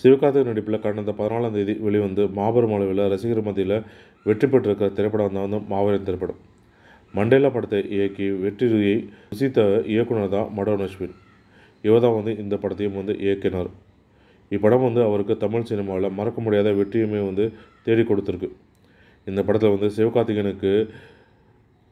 சிவகார்த்தி நடிப்பில் கடந்த பதினாலாம் தேதி வெளிவந்து மாபெரும் அளவில் ரசிகர் மத்தியில் வெற்றி பெற்றிருக்கிற திரைப்படம் தான் வந்து மாபெரும் திரைப்படம் மண்டேலா படத்தை இயக்கி வெற்றியை ருசித்த இயக்குனர் தான் மடோன் அஸ்வின் இவர் தான் வந்து இந்த படத்தையும் வந்து இயக்கினார் இப்படம் வந்து அவருக்கு தமிழ் சினிமாவில் மறக்க முடியாத வெற்றியுமே வந்து தேடி கொடுத்துருக்கு இந்த படத்தில் வந்து சிவகார்த்திகனுக்கு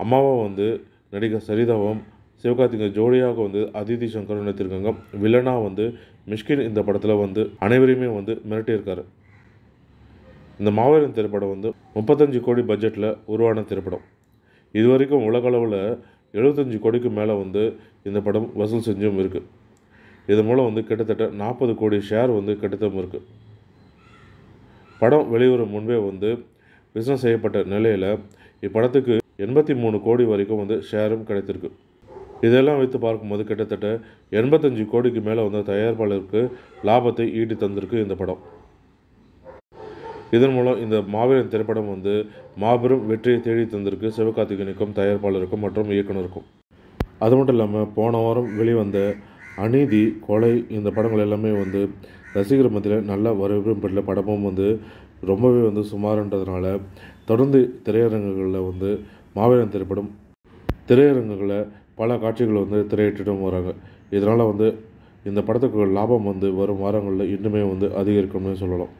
அம்மாவை வந்து நடிகர் சரிதாவும் சிவகார்த்திகை ஜோடியாக வந்து அதிதி சங்கர் நடித்திருக்காங்க வில்லனாக வந்து மிஷ்கின் இந்த படத்தில் வந்து அனைவரையுமே வந்து மிரட்டியிருக்காரு இந்த மாவீரன் திரைப்படம் வந்து முப்பத்தஞ்சு கோடி பட்ஜெட்டில் உருவான திரைப்படம் இது வரைக்கும் உலகளவில் எழுபத்தஞ்சு கோடிக்கு மேலே வந்து இந்த படம் வசூல் செஞ்சும் இருக்குது இது மூலம் வந்து கிட்டத்தட்ட நாற்பது கோடி ஷேர் வந்து கிட்டத்தும் இருக்குது படம் வெளிவரும் முன்பே வந்து பிஸ்னஸ் செய்யப்பட்ட நிலையில் இப்படத்துக்கு எண்பத்தி மூணு கோடி வரைக்கும் வந்து ஷேரும் கிடைத்திருக்கு இதெல்லாம் வைத்து பார்க்கும்போது கிட்டத்தட்ட எண்பத்தஞ்சு கோடிக்கு மேலே வந்த தயாரிப்பாளருக்கு லாபத்தை ஈட்டி தந்திருக்கு இந்த படம் இதன் மூலம் இந்த மாபெரும் திரைப்படம் வந்து மாபெரும் வெற்றியை தேடி தந்திருக்கு சிவகார்த்திகனுக்கும் தயாரிப்பாளருக்கும் மற்றும் இயக்குனருக்கும் அது மட்டும் இல்லாமல் போன வாரம் வெளிவந்த அநீதி கொலை இந்த படங்கள் எல்லாமே வந்து ரசிகர் மத்தியில் நல்ல வரவேற்பும் பெற்ற படமும் வந்து ரொம்பவே வந்து சுமாருன்றதுனால தொடர்ந்து திரையரங்குகளில் வந்து மாவீரன் திரைப்படம் திரையரங்குகளை பல காட்சிகள் வந்து திரையிட்டும் வராங்க இதனால் வந்து இந்த படத்துக்கு லாபம் வந்து வரும் வாரங்களில் இன்னுமே வந்து அதிகரிக்கும்னு சொல்லலாம்